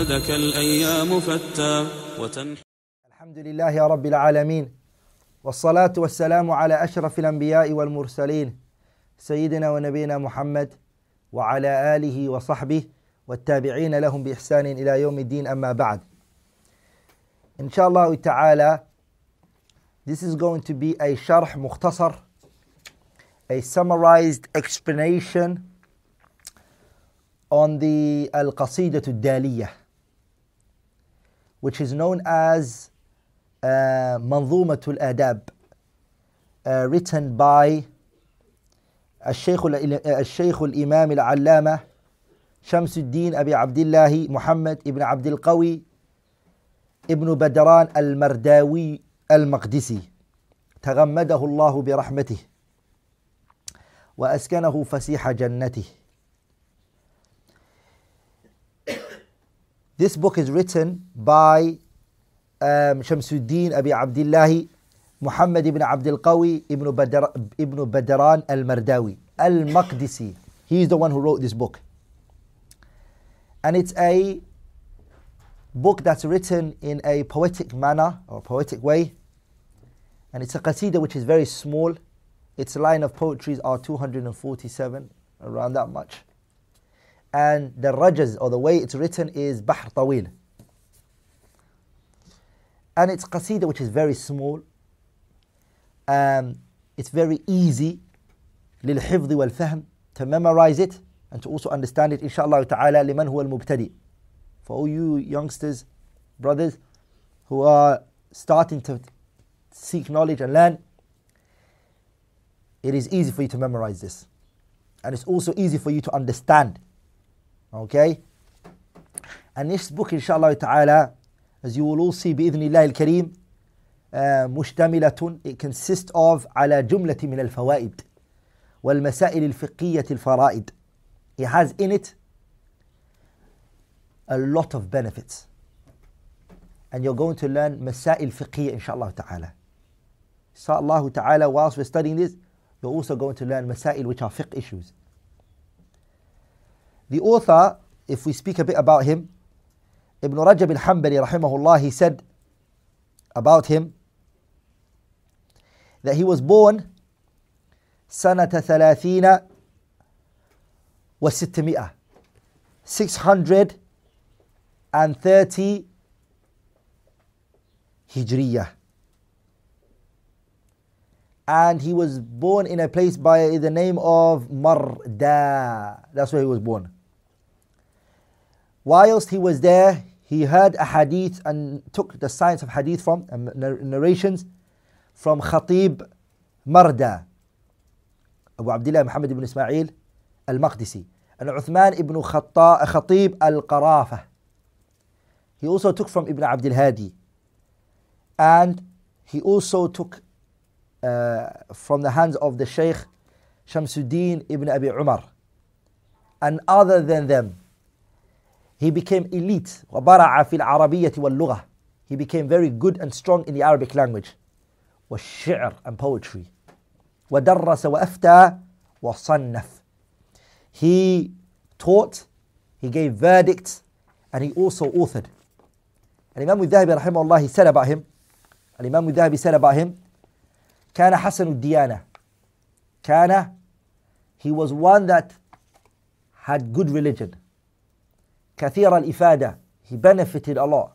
عبادك الأيام فتى وتنحى الحمد لله رب العالمين والصلاة والسلام على أشرف الأنبياء والمرسلين سيدنا ونبينا محمد وعلى آله وصحبه والتابعين لهم بإحسان إلى يوم الدين أما بعد إن شاء الله تعالى This is going to be a شرح مختصر a summarized explanation on the Al-Qasidah Al-Daliyah which is known as uh, Manzumatul Adab, uh, written by الشيخ الشيخ الإمام العلامة شمس الدين أبي عبد الله محمد ابن عبد القوي ابن بدران المرداوي المقدسي تغمده الله برحمته وأسكنه فسيح جنته This book is written by um, Shamsuddin Abi Abdullah Muhammad ibn Abdul Qawi ibn, Badr, ibn Badran al Mardawi al Maqdisi. He is the one who wrote this book. And it's a book that's written in a poetic manner or poetic way. And it's a qasida which is very small. Its line of poetries are 247, around that much and the rajaz or the way it's written is Bahr Tawil. And it's qasida which is very small. Um, it's very easy للحفظ والفهم to memorize it and to also understand it inshallah ta'ala لمن هو المبتدئ. For all you youngsters, brothers who are starting to seek knowledge and learn, it is easy for you to memorize this. And it's also easy for you to understand Okay? And this book, inshallah ta'ala, as you will all see, بإذن الله الكريم, مشتملة, it consists of على جملة من الفوائد والمسائل الفقهية الفرائد. It has in it a lot of benefits. And you're going to learn مسائل fiqhiyya inshallah ta'ala. Inshallah ta'ala, whilst we're studying this, you're also going to learn مسائل which are fiqh issues. The author, if we speak a bit about him, Ibn Rajab al hambali rahimahullah, he said about him that he was born سنة ثلاثين وستمائة 630 Hijriya. And he was born in a place by the name of Marda. That's where he was born. Whilst he was there, he heard a hadith and took the science of hadith from uh, narrations from Khatib Marda, Abu Abdullah Muhammad ibn Ismail al Maqdisi, and Uthman ibn uh, Khatib al Qarafa. He also took from Ibn Abdul Hadi, and he also took uh, from the hands of the Shaykh Shamsuddin ibn Abi Umar, and other than them. He became elite. He became very good and strong in the Arabic language. والشعر and poetry. ودرس وأفتى وصنف. He taught, he gave verdicts, and he also authored. And Imam al-Dhahabi he said about him, and Imam al said about him, كان حسن الديانة. كان, he was one that had good religion. كثير الإفادة he benefited a lot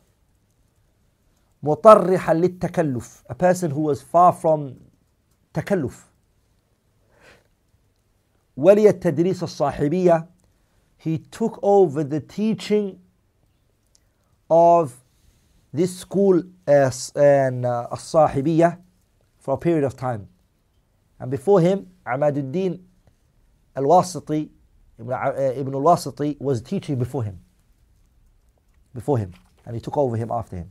مطرحا للتكلف a person who was far from تكلف ولي التدريس الصاحبية he took over the teaching of this school as an uh, الصاحبية for a period of time and before him عماد الدين الواسطي Ibn, uh, Ibn al-Wasiti was teaching before him before him and he took over him after him.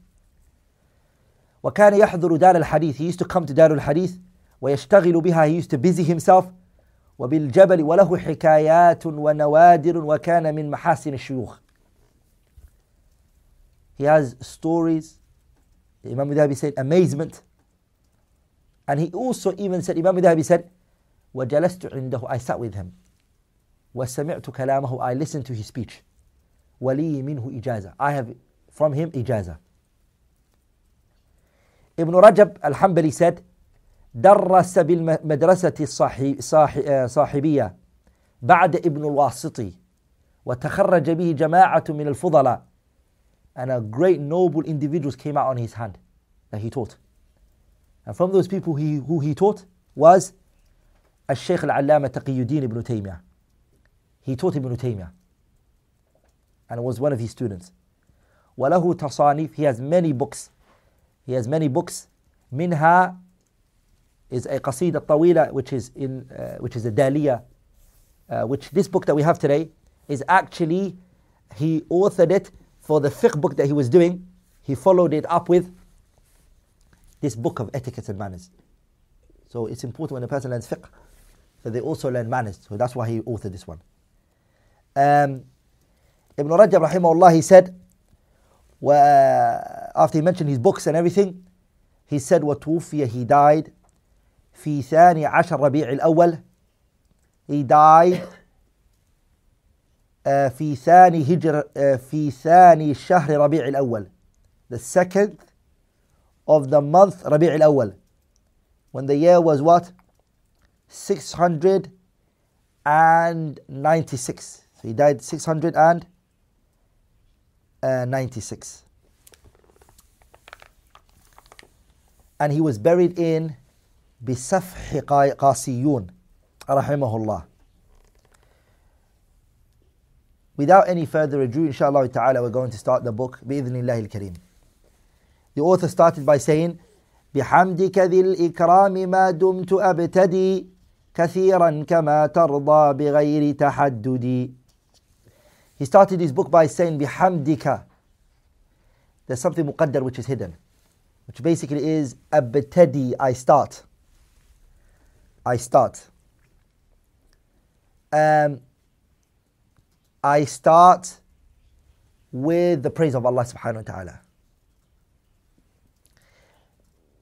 وكان يحضر دار الحديث he used to come to دار الحديث ويشتغل بها he used to busy himself وبالجبل وله حكايات ونوادر وكان من محاسن الشيوخ He has stories Imam Dhabi said amazement and he also even said Imam Dhabi said وجلست عنده I sat with him وسمعت كلامه I listened to his speech ولي منه إجازة I have from him إجازة ابن رجب الحنبلي said درس بالمدرسة الصاحب صاحب آه، صاحبية بعد ابن الواسطي وتخرج به جماعة من الفضلاء and a great noble individuals came out on his hand that he taught and from those people he, who he taught was الشيخ العلامة تقي الدين ابن تيمية he taught ابن تيمية and was one of his students. وَلَهُ تَصَانِيف He has many books. He has many books. Minha is a qasida ta'wilah, which is in uh, which is a daliya, uh, which this book that we have today is actually he authored it for the fiqh book that he was doing. He followed it up with this book of etiquette and manners. So it's important when a person learns fiqh that they also learn manners. So that's why he authored this one. Um, Ibn Rajab rahimahullah, he said, after he mentioned his books and everything, he said, وَتوفي, he died, في ثاني عشر ربيع الأول, he died uh, في ثاني هجر uh, في ثاني شهر ربيع الأول the second of the month ربيع الأول when the year was what 696 so he died 696 uh, 96. And he was buried in بسفح قاسيون رحمه الله. Without any further ado, inshallah ta'ala, we're going to start the book بإذن الله الكريم. The author started by saying, بحمدك ذي الإكرام ما دمت أبتدي كثيرا كما ترضى بغير تحددي. He started his book by saying, Bihamdika. There's something muqaddar which is hidden, which basically is, Abtadi, I start. I start. Um, I start with the praise of Allah subhanahu wa ta'ala.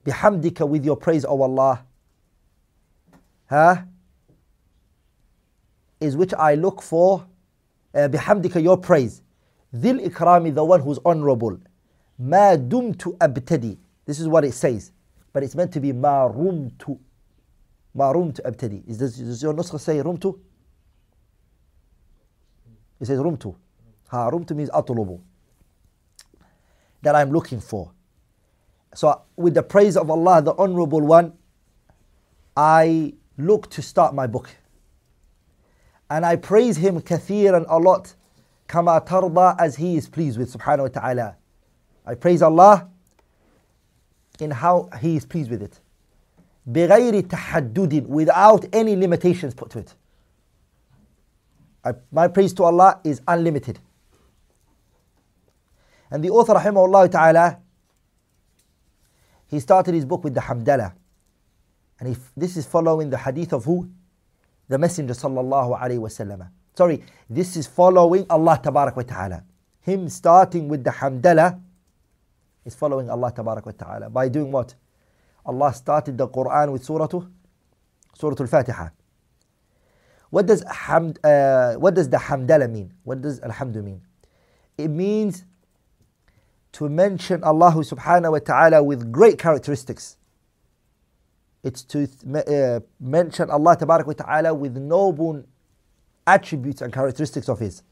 Bihamdika with your praise, O Allah. Huh? Is which I look for uh, bihamdika your praise ذي الإكرام the one who's honorable ما دمت أبتدي this is what it says but it's meant to be ما رمت ما رمت أبتدي is this, does your نسخة say رمت it says رمت ها رمت means أطلب that I'm looking for so with the praise of Allah the honorable one I look to start my book and I praise him kathir and a lot. Kama tarda as he is pleased with subhanahu wa ta'ala. I praise Allah in how he is pleased with it. بغير تحدد without any limitations put to it. I, my praise to Allah is unlimited. And the author الله تعالى he started his book with the hamdallah. And he, this is following the hadith of who? the Messenger sallallahu alaihi wasallam. Sorry, this is following Allah tabarak wa ta'ala. Him starting with the hamdallah is following Allah tabarak wa ta'ala. By doing what? Allah started the Quran with Surah Surah Al-Fatiha. What does hamd, uh, what does the hamdallah mean? What does alhamdu mean? It means to mention Allah subhanahu wa ta'ala with great characteristics it's to uh, mention Allah wa Ta'ala with noble attributes and characteristics of His.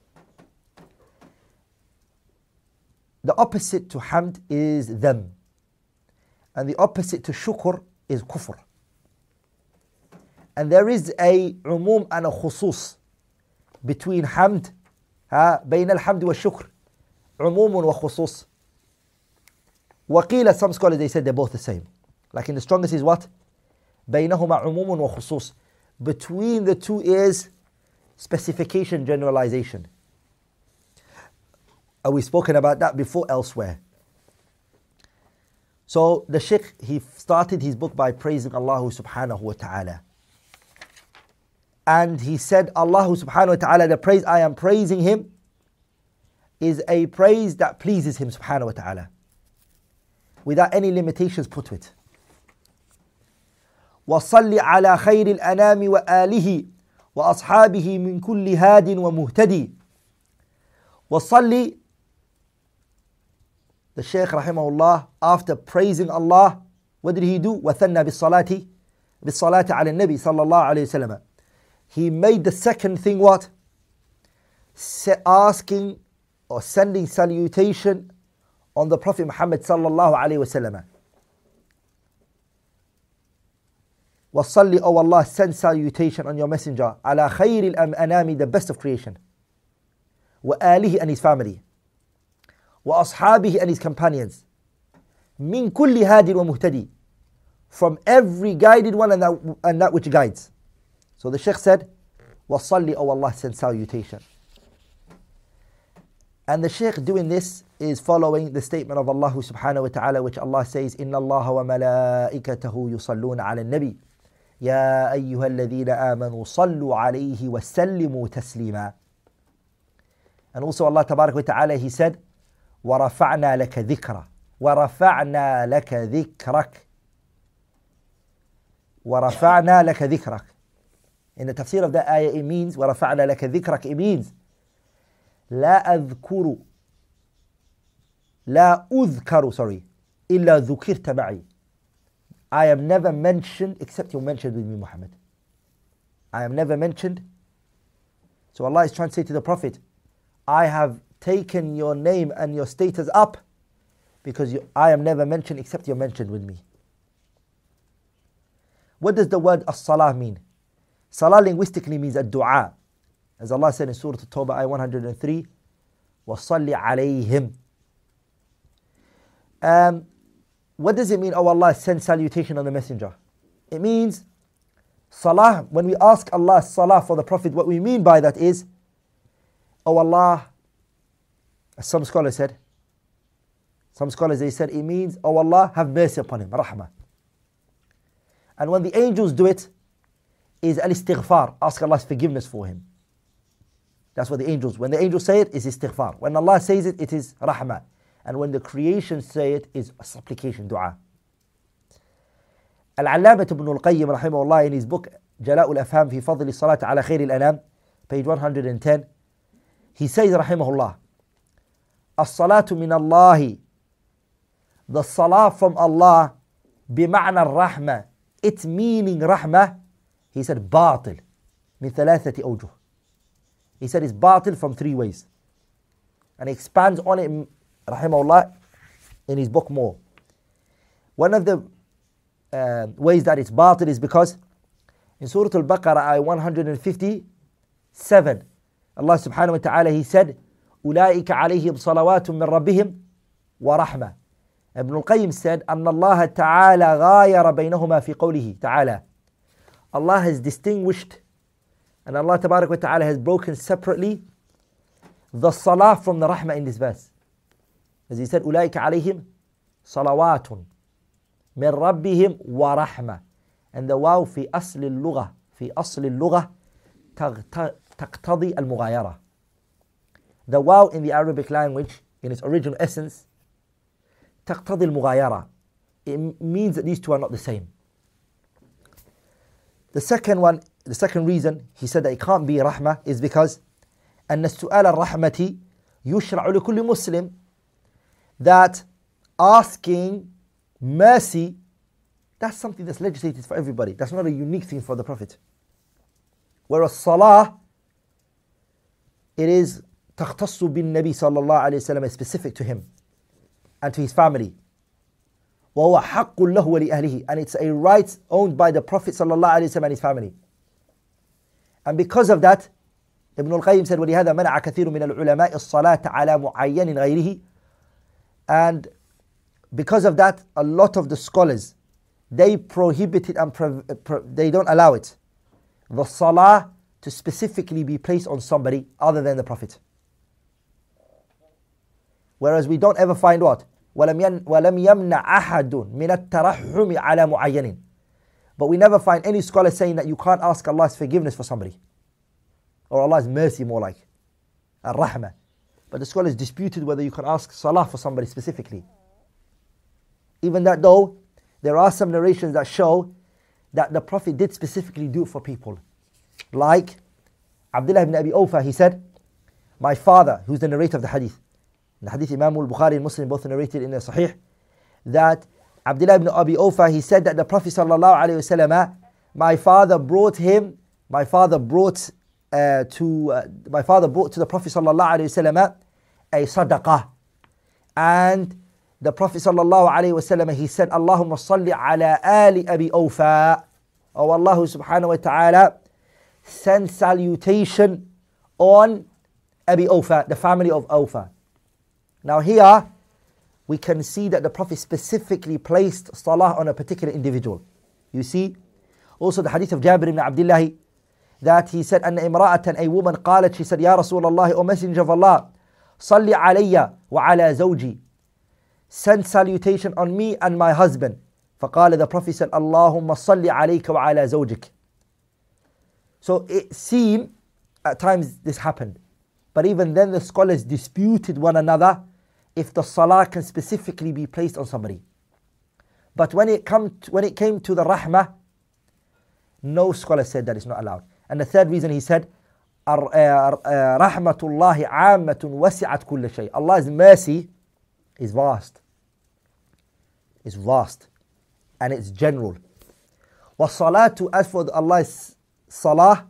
The opposite to hamd is them. And the opposite to shukr is kufr. And there is a umum and a khusus between hamd, ها, بين الحمد والشكر. عموم وخصوص. وقيل, some scholars, they said they're both the same. Like in the strongest is what? بينهما عموم وخصوص between the two is specification generalization and uh, we've spoken about that before elsewhere so the sheikh he started his book by praising Allah subhanahu wa ta'ala and he said Allah subhanahu wa ta'ala the praise I am praising him is a praise that pleases him subhanahu wa ta'ala without any limitations put to it وصل على خير الأنام وآله وأصحابه من كل هاد ومهتدي وصل The Shaykh rahimahullah after praising Allah what did he do? وثنى بالصلاة بالصلاة على النبي صلى الله عليه وسلم He made the second thing what? Asking or sending salutation on the Prophet Muhammad صلى الله عليه وسلم. Wasalli, O Allah, send salutation on your messenger, ala khairil anami, the best of creation. Wa alihi and his family. Wa and his companions. Min kulli hadin wa From every guided one and that, and that which guides. So the Sheikh said, Wasalli, O Allah, send salutation. And the Shaykh doing this is following the statement of Allah subhanahu wa ta'ala, which Allah says, Inna Allah wa malaikatahu yusalluna ala nabi. يا ايها الذين امنوا صلوا عليه وسلموا تسليما And also Allah تبارك وتعالى he said ورفعنا لك ذكرى ورفعنا لك ذكرك ورفعنا لك ذكرك In the tafsir of that ayah it means ورفعنا لك ذكرك it means لا أذكر لا أذكر sorry إلا ذكرت معي I am never mentioned except you're mentioned with me, Muhammad. I am never mentioned. So Allah is trying to say to the Prophet, I have taken your name and your status up because you, I am never mentioned except you're mentioned with me. What does the word as-salah mean? Salah linguistically means a dua. As Allah said in Surah At-Tawbah, ayah 103, وَصَلِّ عَلَيْهِمْ um, what does it mean, oh Allah, send salutation on the messenger? It means salah. When we ask Allah salah for the Prophet, what we mean by that is, oh Allah, as some scholars said, some scholars they said it means, oh Allah, have mercy upon him, rahmah. And when the angels do it, is al istighfar, ask Allah's forgiveness for him. That's what the angels, when the angels say it, is istighfar. When Allah says it, it is rahmah. And when the creation say it, is a supplication, dua. Al-Allamat ibn al-Qayyim rahimahullah in his book Jala'ul Afham fi Fadl Salat ala Khair al-Anam, page 110, he says رحمه الله, salatu min Allahi, the صلاة from Allah, بمعنى الرحمة, it meaning رحمة, he said باطل من ثلاثة أوجه. He said it's باطل from three ways. And he expands on it rahimahullah, in his book more. One of the uh, ways that it's batil is because in Surah Al-Baqarah, ayah 157, Allah subhanahu wa ta'ala, he said, أُولَٰئِكَ عَلَيْهِمْ صَلَوَاتٌ مِّن رَبِّهِمْ وَرَحْمَةٌ Ibn al-Qayyim said, أَنَّ اللَّهَ تَعَالَى غَايَرَ بَيْنَهُمَا فِي قَوْلِهِ تَعَالَى Allah has distinguished and Allah wa ta'ala has broken separately the salah from the rahmah in this verse. نزيسان أولئك عليهم صلوات من ربهم ورحمة أن واو في أصل اللغة في أصل اللغة تقتضي المغايرة the واو in the Arabic language in its original essence تقتضي المغايرة it means that these two are not the same the second one the second reason he said that it can't be رحمة is because أن السؤال الرحمة يشرع لكل مسلم that asking mercy, that's something that's legislated for everybody. That's not a unique thing for the Prophet. Whereas salah, it is تختص بالنبي صلى الله عليه وسلم specific to him and to his family. وهو حق له ولأهله and it's a right owned by the Prophet صلى الله عليه وسلم and his family. And because of that, Ibn al-Qayyim said, وَلِهَذَا مَنَعَ كَثِيرٌ مِنَ الْعُلَمَاءِ الصَّلَاةَ عَلَى مُعَيَّنٍ غَيْرِهِ and because of that, a lot of the scholars, they prohibit it and they don't allow it. The salah to specifically be placed on somebody other than the Prophet. Whereas we don't ever find what? وَلَمْ يَمْنَعْ أَحَدٌ مِنَ التَّرَحُّمِ عَلَى مُعَيَّنٍ But we never find any scholar saying that you can't ask Allah's forgiveness for somebody. Or Allah's mercy more like. ar but the scholars disputed whether you can ask salah for somebody specifically. Even that though, there are some narrations that show that the Prophet did specifically do it for people. Like Abdullah ibn Abi Ofa. he said, My father, who's the narrator of the hadith, the hadith Imam al Bukhari and Muslim both narrated in the Sahih, that Abdullah ibn Abi Ofa he said that the Prophet, وسلم, my father brought him, my father brought uh, to uh, my father brought to the Prophet sallallahu alaihi wasallam a sadaqah, and the Prophet sallallahu alaihi wasallam he said, "Allahumma salli ala ali Abi Awfa." Oh Allah subhanahu wa taala, send salutation on Abi Awfa, the family of Awfa. Now here we can see that the Prophet specifically placed salah on a particular individual. You see, also the hadith of Jabir ibn Abdullah that he said, أن امرأة, a woman قالت, she said, يا رسول الله, O Messenger of Allah, صلي علي وعلى زوجي. Send salutation on me and my husband. فقال the Prophet said, اللهم صلي عليك وعلى زوجك. So it seemed at times this happened. But even then the scholars disputed one another if the salah can specifically be placed on somebody. But when it, come to, when it came to the rahmah, no scholar said that it's not allowed. And the third reason he said, uh, uh, Rahmatullahi ammatun wasi'at kulla shay. Allah's mercy is vast. Is vast. And it's general. Wasalatu as for Allah's salah,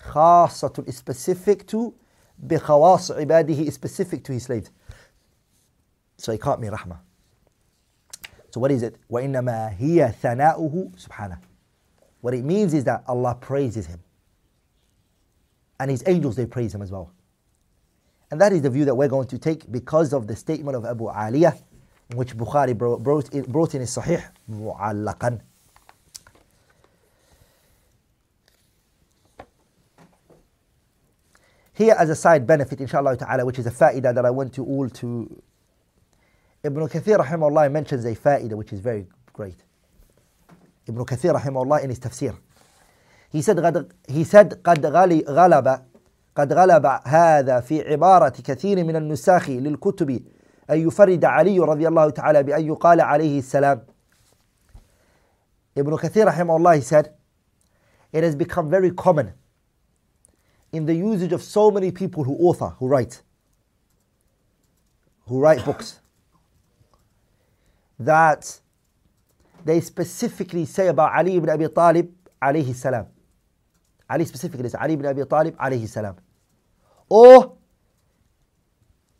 khasatun is specific to بخواص he is specific to his slaves. So he can't be rahmah. So what is it? وَإِنَّمَا هِيَ ثَنَاؤُهُ سُبْحَانَهُ What it means is that Allah praises him and his angels they praise him as well. And that is the view that we're going to take because of the statement of Abu Aliyah, which Bukhari brought, in, his Sahih, mu'allaqan. Here as a side benefit, inshallah ta'ala, which is a fa'idah that I want you all to... Ibn Kathir rahimahullah mentions a fa'idah which is very great. Ibn Kathir rahimahullah in his tafsir. He said, قد he said قد غلب قد غلب هذا في عبارة كثير من النساخ للكتب أن يفرد علي رضي الله تعالى بأن يقال عليه السلام. ابن كثير رحمه الله said, it has become very common in the usage of so many people who author, who write, who write books, that they specifically say about Ali ibn Abi Talib, alayhi salam. علي specifically علي بن ابي طالب عليه السلام أو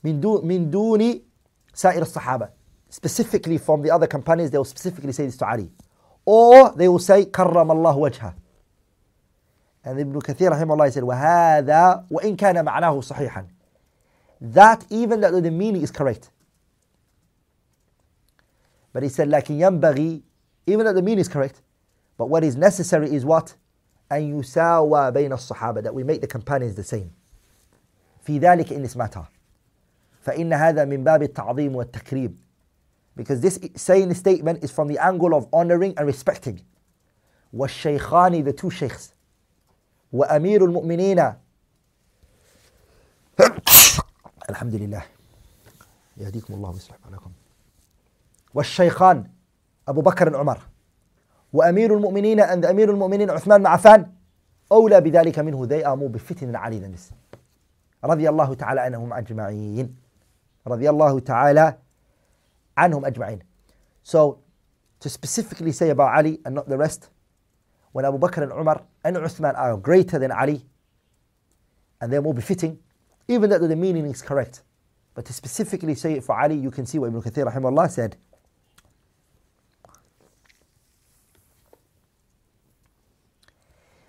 من دون من دون سائر الصحابة specifically from the other companions they will specifically say this to Ali or they will say كرم الله وجهه and Ibn Kathir رحمه الله said وهذا وإن كان معناه صحيحا that even though the meaning is correct but he said لكن ينبغي even though the meaning is correct but what is necessary is what أن يساوى بين الصحابة that we make the companions the same في ذلك إن اسمتها فإن هذا من باب التعظيم والتكريم because this saying statement is from the angle of honoring and respecting والشيخان the two sheikhs وأمير المؤمنين الحمد لله يهديكم الله ويصلح عليكم والشيخان أبو بكر وعمر وأمير المؤمنين عند أمير المؤمنين عثمان بن عفان أولى بذلك منه they are more befitting علي than this رضي الله تعالى عنهم أجمعين رضي الله تعالى عنهم أجمعين so to specifically say about Ali and not the rest when Abu Bakr and Umar and Uthman are greater than Ali and they're more befitting even though the meaning is correct but to specifically say it for Ali you can see what Ibn Kathir said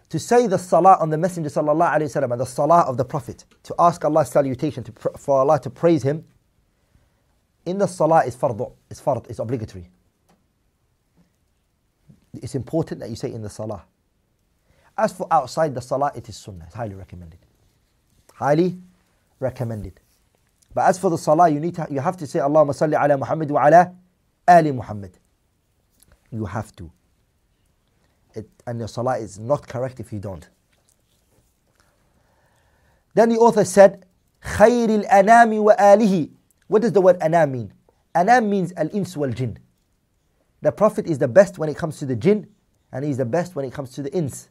to say the salah on the Messenger sallallahu alaihi wasallam and the salah of the Prophet, to ask Allah's salutation, to, for Allah to praise Him, in the salah is fardu, is fard, is obligatory. It's important that you say in the salah. As for outside the salah, it is sunnah, it's highly recommended. Highly recommended. But as for the salah, you need to, you have to say Allahumma salli ala Muhammad wa ala ali Muhammad. You have to it, and your salah is not correct if you don't. Then the author said, خير الأنام وآله. What does the word anam mean? Anam means al-ins wal-jinn. The Prophet is the best when it comes to the jinn, and he's the best when it comes to the ins.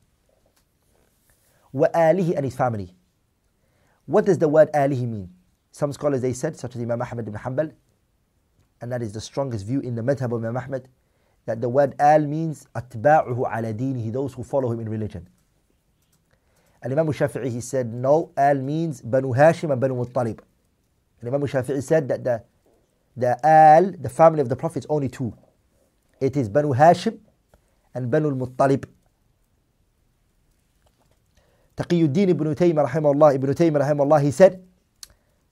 وآله and his family. What does the word alihi mean? Some scholars they said, such as Imam Ahmad ibn Hanbal, and that is the strongest view in the madhab of Imam Ahmad, that the word al means atba'uhu ala dinihi, those who follow him in religion. And Imam Shafi'i he said, no, al means Banu Hashim and Banu Muttalib. And Imam Shafi'i said that the, the al, the family of the Prophet, is only two. It is Banu Hashim and Banu Muttalib. Taqiyuddin ibn Taymiyyah rahimahullah, ibn Taymiyyah rahimahullah, he said,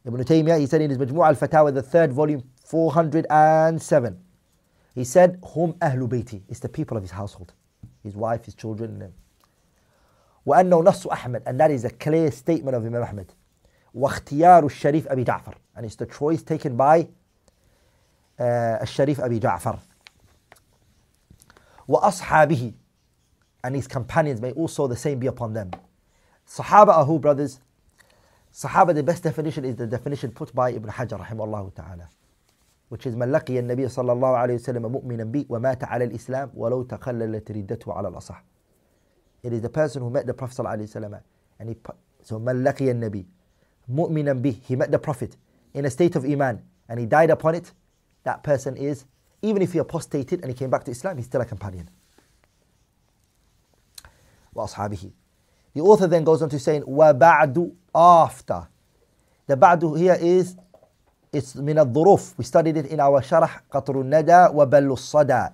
Ibn Taymiyyah, he said in his Majmu' al-Fatawa, the third volume, 407. He said, Hum ahlu bayti. It's the people of his household, his wife, his children. وأنه نص أحمد and that is a clear statement of Imam Ahmad واختيار الشريف أبي جعفر and it's the choice taken by uh, الشريف أبي جعفر وأصحابه and his companions may also the same be upon them Sahaba are who brothers Sahaba the best definition is the definition put by Ibn Hajar rahimahullah ta'ala which is من لقي النبي صلى الله عليه وسلم مؤمنا به ومات على الإسلام ولو تخللت ردته على الأصح. It is the person who met the Prophet صلى الله عليه وسلم and he, so من لقي النبي مؤمنا به he met the Prophet in a state of iman and he died upon it that person is even if he apostated and he came back to Islam he's still a companion. وأصحابه The author then goes on to saying وبعد after. The بعد here is It's من الظروف. We studied it in our شرح قطر الندى وبل الصدى.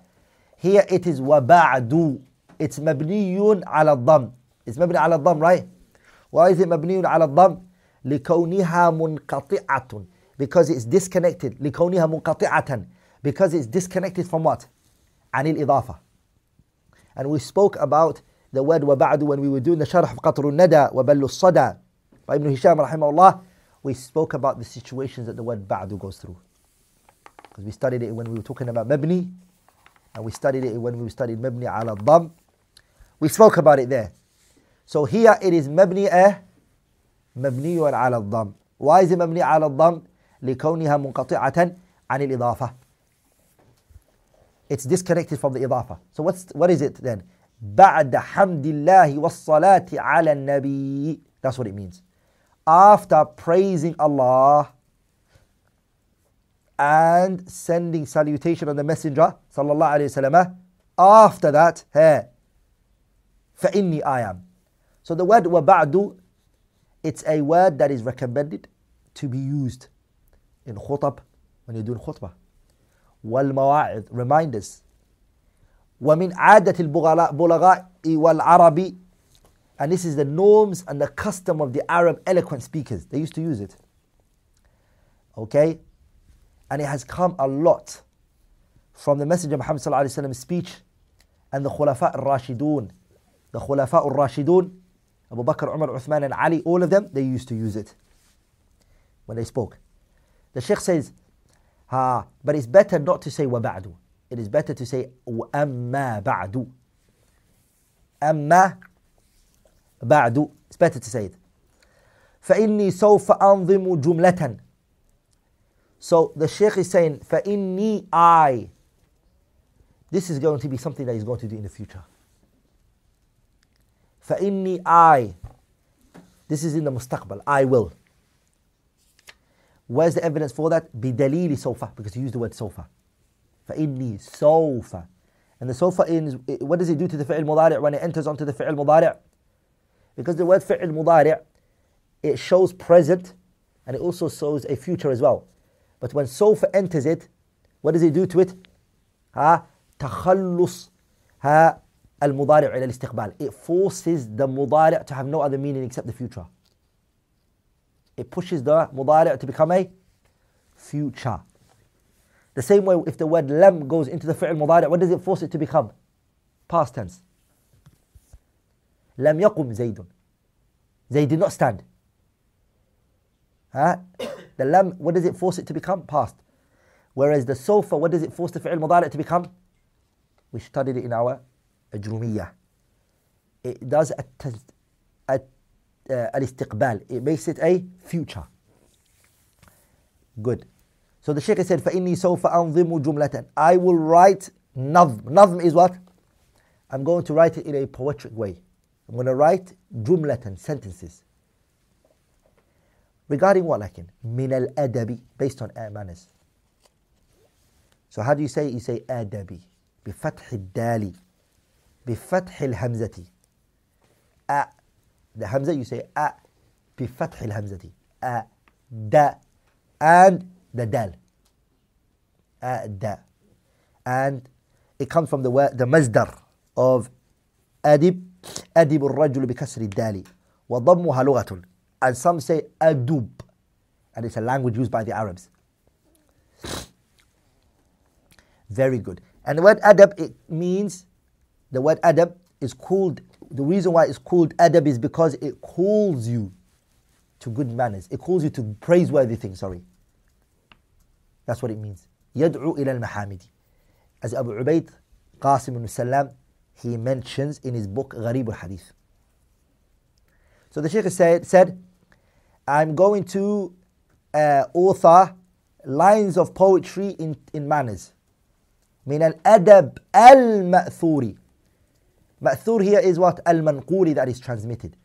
Here it is وبعد. It's مبني على الضم. It's مبني على الضم, right? Why is it مبني على الضم? لكونها منقطعة. Because it's disconnected. لكونها منقطعة. Because it's disconnected from what? عن الإضافة. And we spoke about the word وبعد when we were doing the شرح قطر الندى وبل الصدى. ابن هشام رحمه الله we spoke about the situations that the word ba'du goes through. Because we studied it when we were talking about mabni, and we studied it when we studied mabni ala dham. We spoke about it there. So here it is mabni eh, mabni ala dham. Why is it mabni ala dham? لكونها منقطعة عن الإضافة. It's disconnected from the إضافة. So what's, what is it then? بعد حمد الله والصلاة على النبي. That's what it means after praising Allah and sending salutation on the messenger sallallahu alaihi wasallam after that here فإني I am so the word وبعد it's a word that is recommended to be used in khutab when you're doing khutbah والمواعظ reminders ومن عادة البلغاء والعرب and this is the norms and the custom of the Arab eloquent speakers. They used to use it. Okay? And it has come a lot from the Messenger Muhammad Muhammad's speech and the Khulafa al Rashidun. The Khulafa al Rashidun, Abu Bakr, Umar, Uthman, and Ali, all of them, they used to use it when they spoke. The Sheikh says, ah, but it's better not to say wa ba'du. It is better to say amma ba'du. Amma بعد It's better to say it. فإني سوف أنظم جملة So the Sheikh is saying فإني I This is going to be something that he's going to do in the future. فإني I This is in the mustaqbal. I will. Where's the evidence for that? بدليل سوف because he used the word سوف فإني سوف and the sofa in what does it do to the فعل mudari' when it enters onto the فعل mudari' Because the word fi'l mudari' it shows present and it also shows a future as well. But when sofa enters it, what does it do to it? تخلص المضارع إلى الاستقبال. It forces the مضارع to have no other meaning except the future. It pushes the مضارع to become a future. The same way if the word lam goes into the fi'l مضارع, what does it force it to become? Past tense. لم يقم زيد. They did not stand. Huh? The lam, what does it force it to become? Past. Whereas the sofa, what does it force the فعل مضارع to become? We studied it in our ajrumiyah. It does uh, al الاستقبال. It makes it a future. Good. So the Shaykh said, فَإِنِّي سَوْفَ أَنْظِمُ جُمْلَةً I will write نظم. نظم is what? I'm going to write it in a poetic way. I'm going to write jumlatan, sentences. Regarding what lakin? Min al adabi, based on manners. So how do you say You say adabi. بفتح الدالي بفتح الهمزة أ the hamza you say أ بفتح الهمزة أ د and the dal أ د and it comes from the word the mazdar of ادب أدب الرجل بكسر الدال وضمها لغة and some say adub and it's a language used by the Arabs very good and the word adab it means the word adab is called the reason why it's called adab is because it calls you to good manners it calls you to praiseworthy things sorry that's what it means يدعو إلى المحامد as Abu Ubaid Qasim ibn Salam he mentions in his book Gharib al-Hadith. So the Sheikh said, said I'm going to uh, author lines of poetry in, in manners. من الأدب المأثوري مأثور here is what المنقول that is transmitted.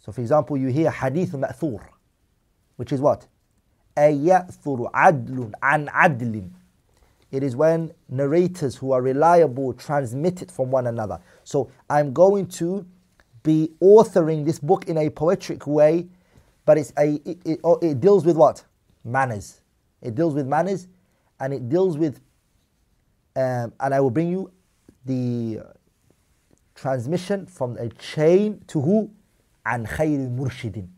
So for example you hear حديث مأثور which is what أيأثر عدل عن عدل it is when narrators who are reliable transmit it from one another. So I'm going to be authoring this book in a poetic way, but it's a, it, it, oh, it deals with what? Manners. It deals with manners and it deals with, um, and I will bring you the transmission from a chain to who? An khayr murshidin.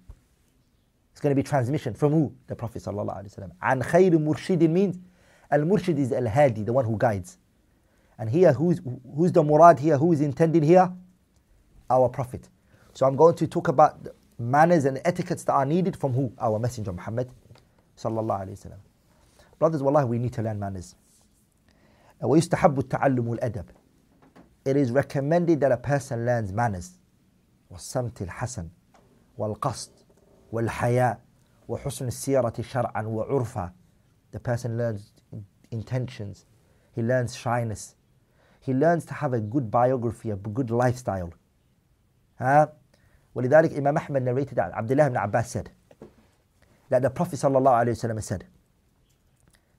It's going to be transmission from who? The Prophet. An khayr murshidin means Al-Murshid is Al-Hadi, the one who guides. And here, who's, who's the murad here? Who is intended here? Our Prophet. So I'm going to talk about manners and etiquettes that are needed from who? Our Messenger Muhammad sallallahu alayhi wasallam. Brothers, wallahi, we need to learn manners. It is recommended that a person learns manners. والصمت الحسن والقصد والحياء وحسن السيرة شرعا وعرفا. The person learns intentions. He learns shyness. He learns to have a good biography, a good lifestyle. Huh? ولذلك Imam Ahmad narrated that Abdullah ibn Abbas said that the Prophet said.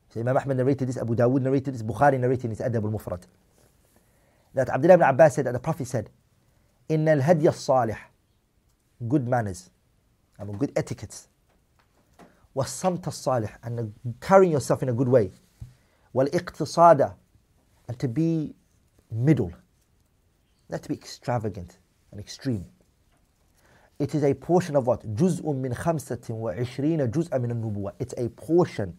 So Imam Ahmad narrated this, Abu Dawood narrated this, Bukhari narrated this, Adab al-Mufrad. That Abdullah ibn Abbas said that the Prophet said, al الهدي salih good manners I mean good etiquettes والصمت salih and carrying yourself in a good way والاقتصادة and to be middle, not to be extravagant and extreme. It is a portion of what? جزء من خمسة وعشرين جزءا من النبوة. It's a portion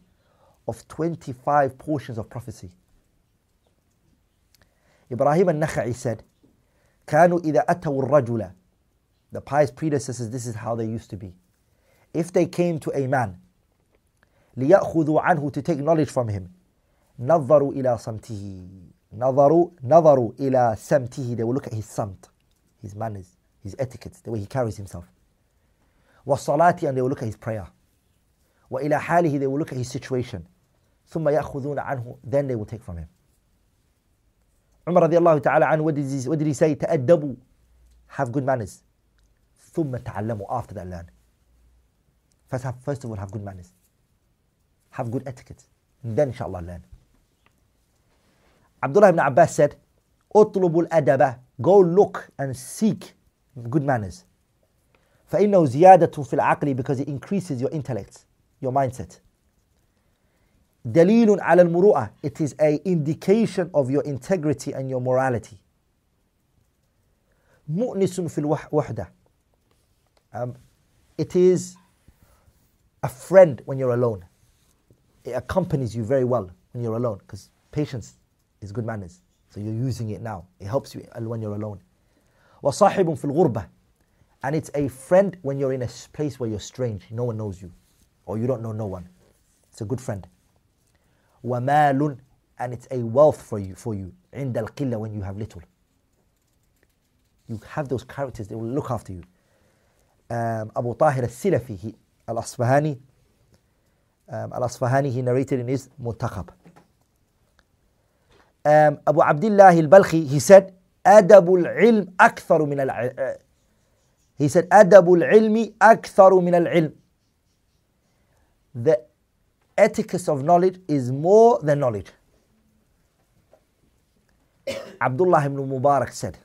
of 25 portions of prophecy. Ibrahim al-Nakhai said, كانوا إذا أتوا الرجل The pious predecessors, this is how they used to be. If they came to a man, ليأخذوا عنه to take knowledge from him, نظروا إلى صمته نظروا نظروا إلى سمته they will look at his samt his manners his etiquette the way he carries himself والصلاة and they will look at his prayer وإلى حاله they will look at his situation ثم يأخذون عنه then they will take from him عمر رضي الله تعالى عنه what did he, what did he say تأدبوا have good manners ثم تعلموا after that learn first, have, first of all have good manners have good etiquette then inshallah learn Abdullah ibn Abbas said, Utlubul adaba, go look and seek good manners. فَإِنَّهُ زِيَادَةٌ فِي الْعَقْلِ Because it increases your intellect, your mindset. دَلِيلٌ عَلَى الْمُرُوءَةِ It is a indication of your integrity and your morality. مُؤْنِسٌ فِي الْوَحْدَةِ um, It is a friend when you're alone. It accompanies you very well when you're alone because patience it's good manners. So you're using it now. It helps you when you're alone. وَصَاحِبٌ فِي الْغُرْبَةِ And it's a friend when you're in a place where you're strange. No one knows you. Or you don't know no one. It's a good friend. وَمَالٌ And it's a wealth for you. For you. عِنْدَ الْقِلَّةِ When you have little. You have those characters. They will look after you. Um, Abu Tahir al-Silafi, al-Asfahani, um, al-Asfahani, he narrated in his Muntakab um, Abu Abdullah al-Balkhi, he said, Adabul ilm aktharu min al uh, He said, Adabul ilmi aktharu min al The etiquette of knowledge is more than knowledge. Abdullah ibn Mubarak said,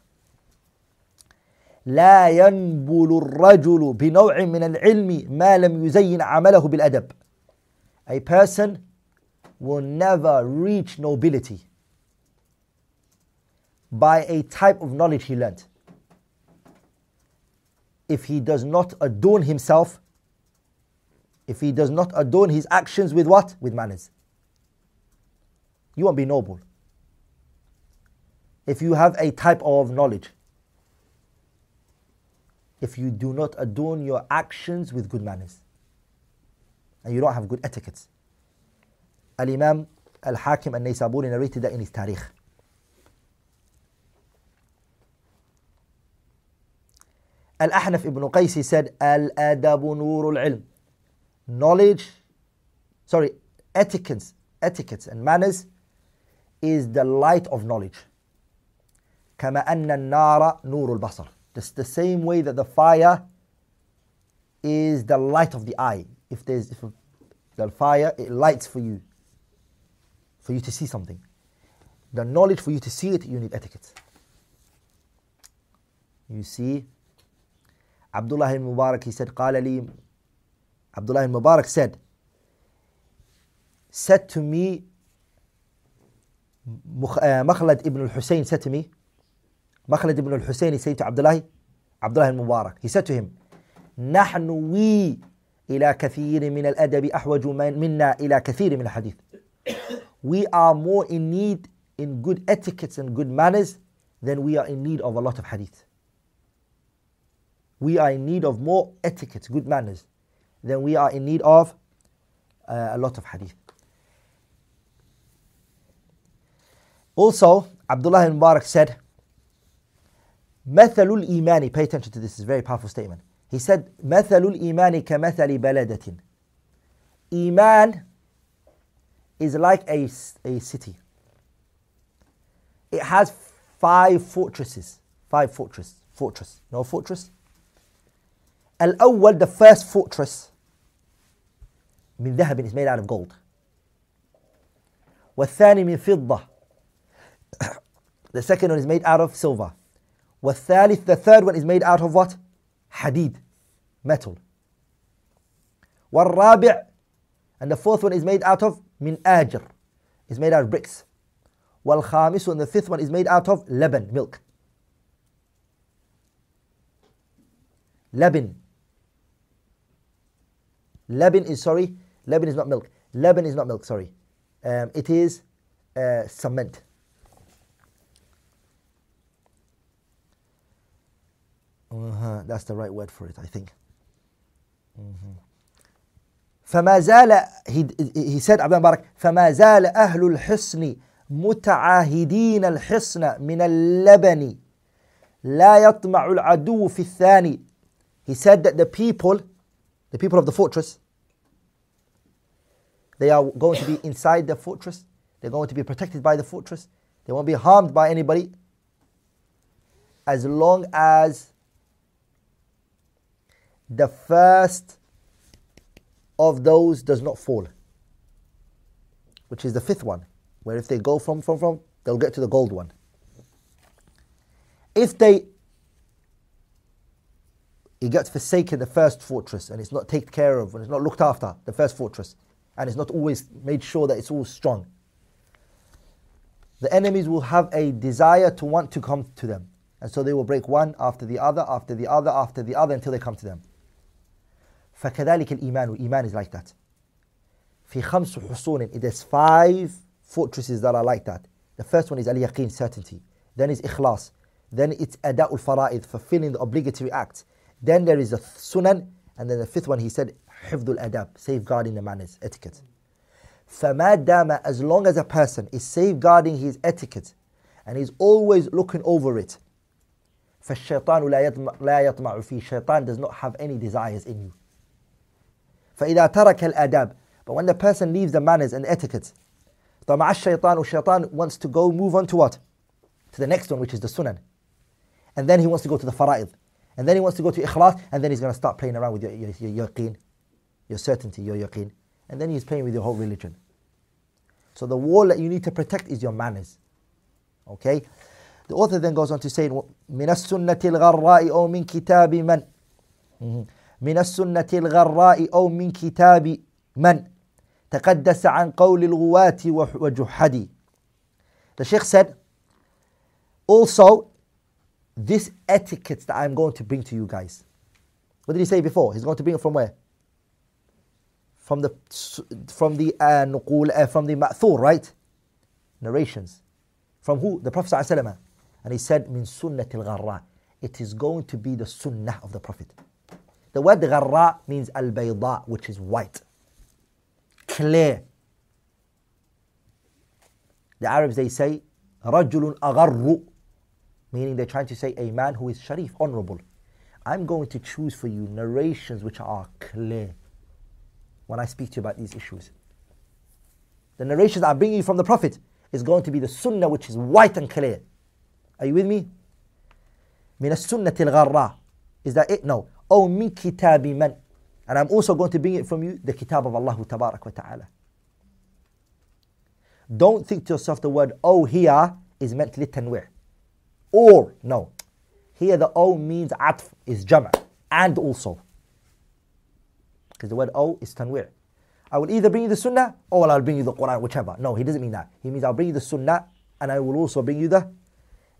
لا ينبل الرجل بنوع من العلم ما لم يزين عمله بالأدب. A person will never reach nobility by a type of knowledge he learnt. If he does not adorn himself, if he does not adorn his actions with what? With manners. You won't be noble. If you have a type of knowledge, if you do not adorn your actions with good manners and you don't have good etiquettes. Al Imam Al Hakim Al Naysaburi narrated that in his Tariq. Al Ahnaf ibn Qays he said, Al adabu nurul ilm. Knowledge, sorry, etiquettes, etiquettes and manners is the light of knowledge. كما أن النار نور البصر. Just the same way that the fire is the light of the eye. If there's if the fire, it lights for you, for you to see something. The knowledge for you to see it, you need etiquette. You see عبد الله المبارك he said قال لي عبد الله المبارك said said to me مخلد ابن الحسين said to me مخلد ابن الحسين he said to عبد الله عبد الله المبارك he said to him نحن we إلى كثير من الأدب أحوج منا إلى كثير من الحديث we are more in need in good etiquette and good manners than we are in need of a lot of hadith we are in need of more etiquette, good manners, than we are in need of uh, a lot of hadith. Also, Abdullah ibn Mubarak said, "Methalul imani, pay attention to this, it's a very powerful statement. He said, "Methalul imani kamathali baladatin. Iman is like a, a city. It has five fortresses. Five fortress. Fortress. No fortress? Al-Awwal, the first fortress, min dhahab is made out of gold. والثاني من فضة. The second one is made out of silver. والثالث, the third one is made out of what? Hadid, metal. والرابع, and the fourth one is made out of min ajr, is made out of bricks. والخامس, and the fifth one is made out of laban, milk. Laban, Laban is sorry, Laban is not milk. Laban is not milk, sorry. Um, it is uh, cement. Uh-huh, that's the right word for it, I think. فما mm-hmm. زال he, he said "Abdul Barak." فما زال أهل الحصن متعاهدين الحصن من اللبن لا يطمع العدو في الثاني he said that the people the people of the fortress, they are going to be inside the fortress. They're going to be protected by the fortress. They won't be harmed by anybody as long as the first of those does not fall, which is the fifth one, where if they go from, from, from, they'll get to the gold one. If they it gets forsaken, the first fortress, and it's not taken care of, and it's not looked after, the first fortress. And it's not always made sure that it's all strong. The enemies will have a desire to want to come to them. And so they will break one after the other, after the other, after the other, until they come to them. فَكَذَلِكَ الْإِيمَانُ Iman is like that. فِي خَمْسُ حُصُونٍ There's five fortresses that are like that. The first one is al-yaqeen, certainty. Then is ikhlas. Then it's ada'ul fara'id, fulfilling the obligatory acts. Then there is the sunan, and then the fifth one he said, hifdul adab, safeguarding the manners, etiquette. فَمَا As long as a person is safeguarding his etiquette and he's always looking over it, فَالشَّيْطَانُ لَا يَطْمَعُ فِي Shaitan does not have any desires in you. فَإِذَا تَرَكَ الْأَدَابِ But when the person leaves the manners and etiquette, طَمَعَ الشَّيْطَانُ Shaitan wants to go move on to what? To the next one, which is the sunan. And then he wants to go to the fara'id and then he wants to go to ikhlas, and then he's going to start playing around with your, your, your yaqeen, your certainty, your yaqeen, and then he's playing with your whole religion. So the wall that you need to protect is your manners. Okay? The author then goes on to say, من السنة الغراء أو من كتاب من من السنة الغراء أو من كتاب من تقدس عن قول الغوات وجحدي The Sheikh said, also this etiquette that I'm going to bring to you guys. What did he say before? He's going to bring it from where? From the from the uh, نقول, uh, from the ma'thur, right? Narrations. From who? The Prophet ﷺ. And he said, min sunnat al It is going to be the sunnah of the Prophet. The word gharra means al-bayda, which is white. Clear. The Arabs, they say, رَجُلٌ أَغَرُّ meaning they're trying to say a man who is sharif, honorable. I'm going to choose for you narrations which are clear when I speak to you about these issues. The narrations I'm bringing you from the Prophet is going to be the sunnah which is white and clear. Are you with me? من السنة الغراء Is that it? No. أو من كتاب من And I'm also going to bring it from you, the kitab of Allah تبارك وتعالى. Don't think to yourself the word oh here is meant للتنويع or no. Here the O means atf is jama' and also. Because the word O is tanwir. I will either bring you the sunnah or I'll bring you the Quran, whichever. No, he doesn't mean that. He means I'll bring you the sunnah and I will also bring you the,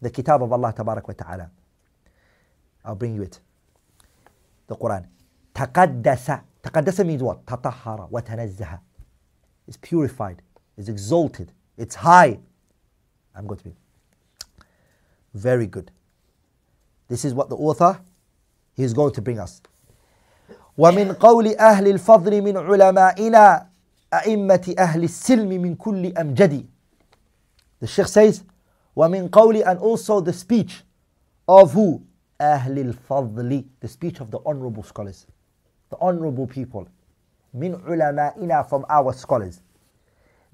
the kitab of Allah wa ta'ala. I'll bring you it. The Quran. تقدس تقدس means what? تطهر وتنزه. It's purified. It's exalted. It's high. I'm going to be. Very good. This is what the author is going to bring us. ومن قول أهل الفضل من علمائنا أئمة أهل السلم من كل أمجد The Sheikh says ومن قول and also the speech of who? أهل الفضل The speech of the honorable scholars The honorable people من علمائنا from our scholars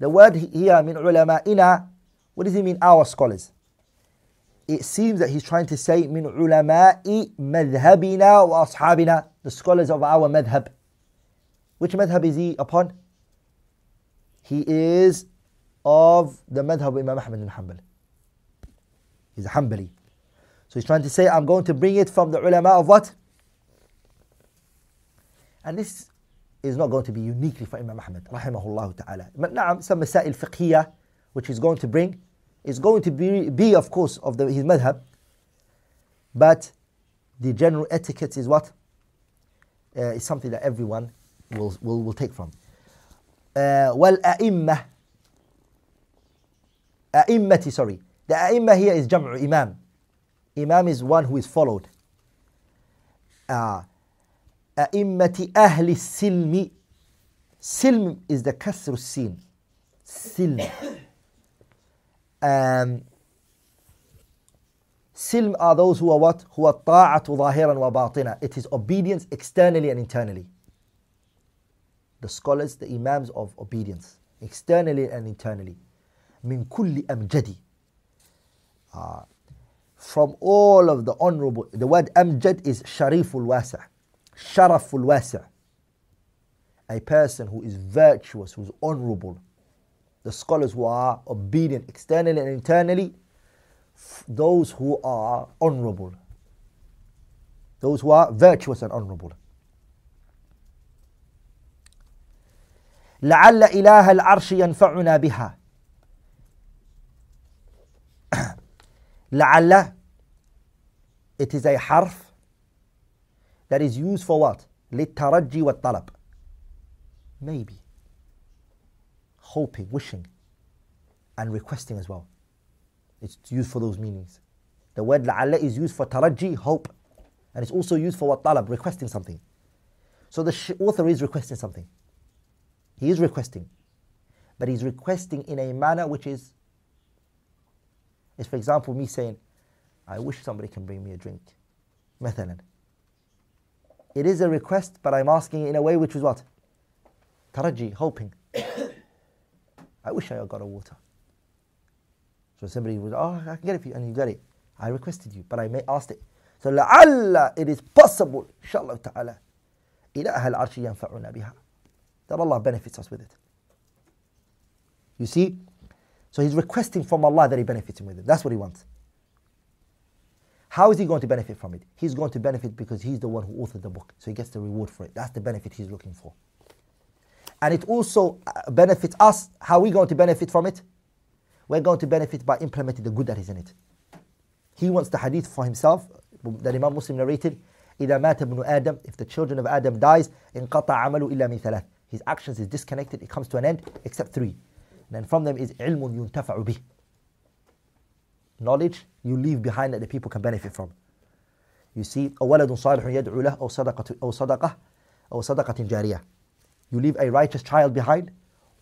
The word here من علمائنا What does it mean our scholars? it seems that he's trying to say min ulama'i madhhabina wa ashabina, the scholars of our madhab. Which madhab is he upon? He is of the madhab of Imam Ahmad al Hanbal. He's a Hanbali. So he's trying to say, I'm going to bring it from the ulama of what? And this is not going to be uniquely for Imam Ahmad, rahimahullah ta'ala. Na'am, some masail fiqhiyah, which he's going to bring, is going to be, be of course, of the, his madhab, but the general etiquette is what? Uh, something that everyone will, will, will take from. Well, uh, A'immati, sorry the here here is جمع imam. Imam is one who is followed uh, A'immati ahli silmi. السلم Silm is the kasr sin. Silm um, silm are those who are what? Who are ta'atu zahiran wa batina. It is obedience externally and internally. The scholars, the imams of obedience, externally and internally. Min kulli amjadi. Uh, from all of the honorable, the word amjad is shariful wasa, sharaful wasa. A person who is virtuous, who is honorable, the scholars who are obedient externally and internally, those who are honorable, those who are virtuous and honorable. لعل إله العرش ينفعنا بها لعل it is a harf that is used for what للترجي والطلب maybe hoping, wishing, and requesting as well. It's used for those meanings. The word la'alla is used for taraji, hope, and it's also used for what talab, requesting something. So the author is requesting something. He is requesting, but he's requesting in a manner which is, is for example, me saying, I wish somebody can bring me a drink. methanol." It is a request, but I'm asking in a way which is what? Taraji, hoping. I wish I had got a water. So somebody was, oh, I can get it for you, and you got it. I requested you, but I may asked it. So لعل it is possible, inshallah ta'ala, إله العرش ينفعنا biha. That Allah benefits us with it. You see? So he's requesting from Allah that he benefits him with it. That's what he wants. How is he going to benefit from it? He's going to benefit because he's the one who authored the book. So he gets the reward for it. That's the benefit he's looking for and it also uh, benefits us, how are we going to benefit from it? We're going to benefit by implementing the good that is in it. He wants the hadith for himself that Imam Muslim narrated. "Either مات ابن Adam. if the children of Adam dies in qat'a إلا من ثلاث his actions is disconnected it comes to an end except three and then from them is علم knowledge you leave behind that the people can benefit from you see أو صدقة أو صدقة أو صدقة you leave a righteous child behind,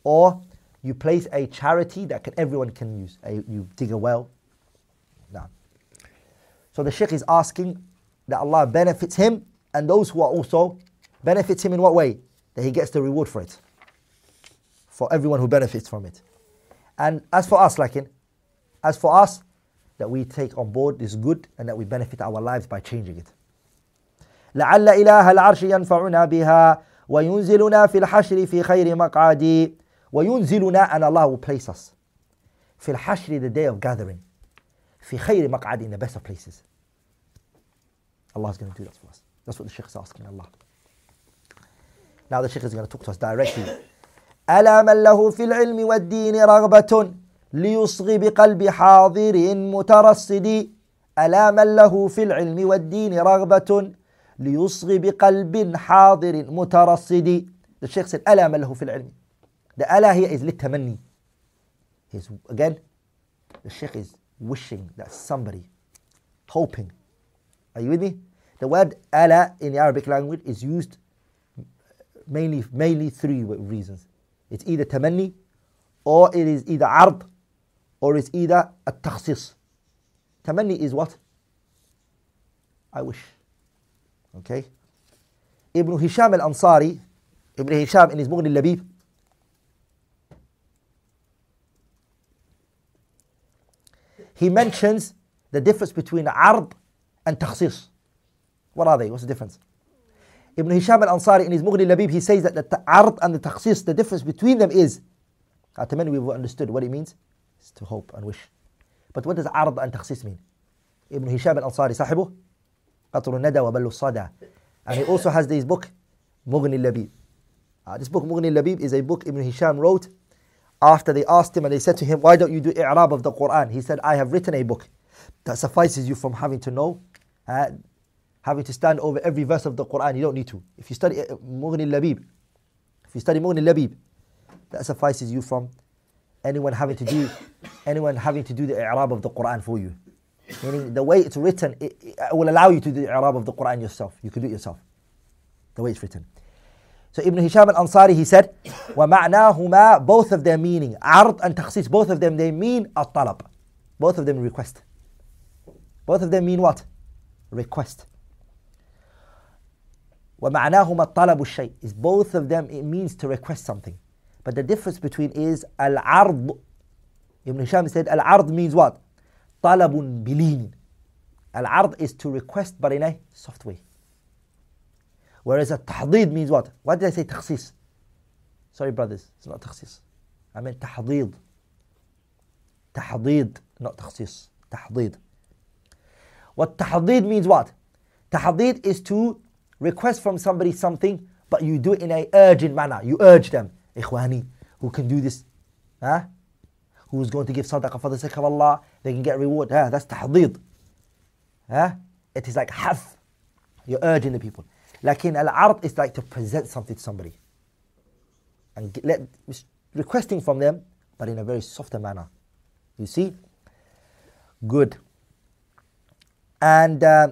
or you place a charity that can, everyone can use. A, you dig a well. No. So the sheikh is asking that Allah benefits him and those who are also benefits him in what way? That he gets the reward for it. For everyone who benefits from it. And as for us, like in, as for us, that we take on board this good and that we benefit our lives by changing it. لعل إله العرش ينفعنا بها وينزلنا في الحشر في خير مقعد وينزلنا أن الله will place us في الحشر the day of gathering في خير مقعد in the best of places Allah is going to do that for us that's what the Sheikh is asking Allah now the Sheikh is going to talk to us directly ألا من له في العلم والدين رغبة ليصغي بقلب حاضر مترصد ألا من له في العلم والدين رغبة ليصغي بقلب حاضر مترصد الشيخ said ألا من له في العلم The Allah here is للتمني He's again The Sheikh is wishing that somebody Hoping Are you with me? The word Allah in the Arabic language is used mainly, mainly three reasons. It's either tamanni, or it is either ard, or it's either التخصيص تمني Tamanni is what? I wish. اوكي ابن هشام الانصاري ابن هشام اللي اسمه اللبيب he mentions the difference between عرض and تخصيص what are they what's the difference Ibn Hisham al-Ansari in his Mughni Labib he says that the عرض and the تخصيص the difference between them is at the we've understood what it means it's to hope and wish but what does عرض and تخصيص mean Ibn Hisham al-Ansari صاحبه Nada wa وبل Sada, and he also has this book Mughni Labib uh, this book Mughni Labib is a book Ibn Hisham wrote after they asked him and they said to him why don't you do i'rab of the Quran he said I have written a book that suffices you from having to know uh, having to stand over every verse of the Quran you don't need to if you study uh, Mughni Labib if you study Mughni Labib that suffices you from anyone having to do anyone having to do the i'rab of the Quran for you Meaning the way it's written, it, it, will allow you to do the Arab of the Quran yourself. You can do it yourself. The way it's written. So Ibn Hisham al-Ansari, he said, وَمَعْنَاهُمَا Both of their meaning, عرض and تخصيص, both of them, they mean al Both of them request. Both of them mean what? Request. وَمَعْنَاهُمَا الطَّلَبُ الشَّيْء Is both of them, it means to request something. But the difference between is al-ard. Ibn Hisham said, al-ard means what? طلب بلين العرض is to request but in a soft way whereas التحضيض means what what did I say تخصيص sorry brothers it's not تخصيص I meant تحضيض تحضيض not تخصيص تحضيض والتحضيض means what تحضيض is to request from somebody something but you do it in a urgent manner you urge them إخواني who can do this huh? who is going to give sadaqah for the sake of Allah, they can get reward. Ah, that's tahdid. Ah, it is like haf. You're urging the people. Like in al-ard it's like to present something to somebody. And get, let, requesting from them, but in a very softer manner. You see? Good. And uh,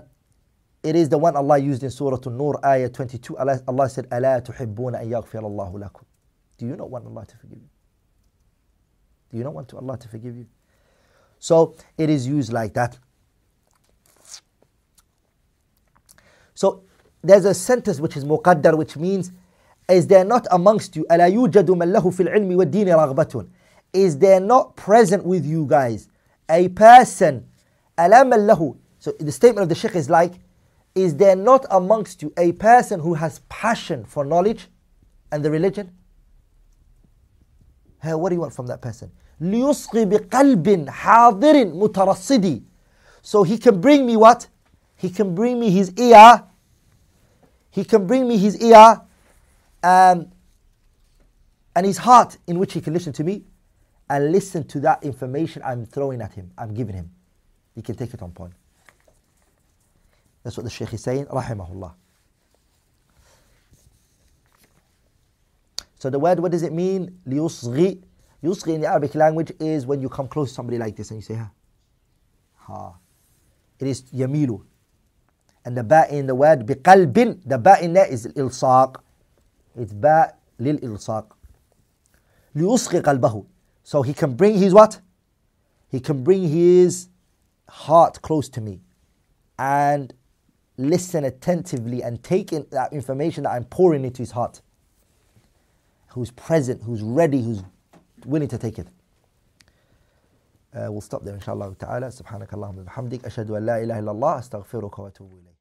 it is the one Allah used in Surah An-Nur, Ayah 22. Allah, Allah said, أَلَا تُحِبُّونَ أَن يَغْفِرَ اللَّهُ لَكُمْ Do you not want Allah to forgive you? Do you not want to Allah to forgive you? So it is used like that. So there's a sentence which is muqaddar, which means, Is there not amongst you, أَلَا يُوجَدُ مَنْ لَهُ فِي الْعِلْمِ وَالدِّينِ رَغْبَةٌ Is there not present with you guys a person, أَلَا مَنْ لَهُ So the statement of the Sheikh is like, Is there not amongst you a person who has passion for knowledge and the religion? Hey, what do you want from that person? ليسقي بقلب حاضر مترصدي So he can bring me what? He can bring me his ear. He can bring me his ear and and his heart in which he can listen to me and listen to that information I'm throwing at him, I'm giving him. He can take it on point. That's what the Shaykh is saying, rahimahullah. So the word, what does it mean? ليصغي Yusri in the Arabic language is when you come close to somebody like this and you say, ha. ha. It is yamilu. And the ba in the word biqalbin, the ba in there is ilsaq. It's ba lil ilsaq. ليسقي So he can bring his what? He can bring his heart close to me and listen attentively and take in that information that I'm pouring into his heart. Who's present, who's ready, who's willing to take it. Uh, we'll stop there inshallah ta'ala. Subhanakallahumma bihamdik. Ashadu an la ilaha illallah. Astaghfiruka wa atubu ilayk.